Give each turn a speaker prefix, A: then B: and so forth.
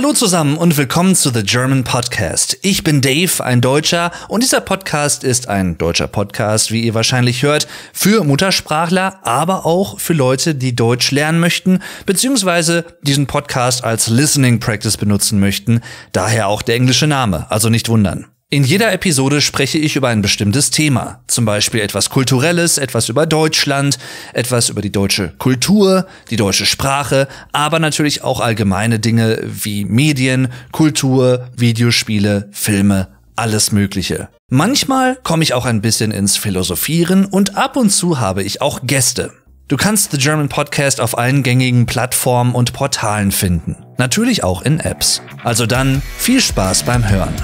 A: Hallo zusammen und willkommen zu The German Podcast. Ich bin Dave, ein Deutscher, und dieser Podcast ist ein deutscher Podcast, wie ihr wahrscheinlich hört, für Muttersprachler, aber auch für Leute, die Deutsch lernen möchten, beziehungsweise diesen Podcast als Listening Practice benutzen möchten. Daher auch der englische Name, also nicht wundern. In jeder Episode spreche ich über ein bestimmtes Thema, zum Beispiel etwas Kulturelles, etwas über Deutschland, etwas über die deutsche Kultur, die deutsche Sprache, aber natürlich auch allgemeine Dinge wie Medien, Kultur, Videospiele, Filme, alles Mögliche. Manchmal komme ich auch ein bisschen ins Philosophieren und ab und zu habe ich auch Gäste. Du kannst The German Podcast auf allen gängigen Plattformen und Portalen finden. Natürlich auch in Apps. Also dann viel Spaß beim Hören.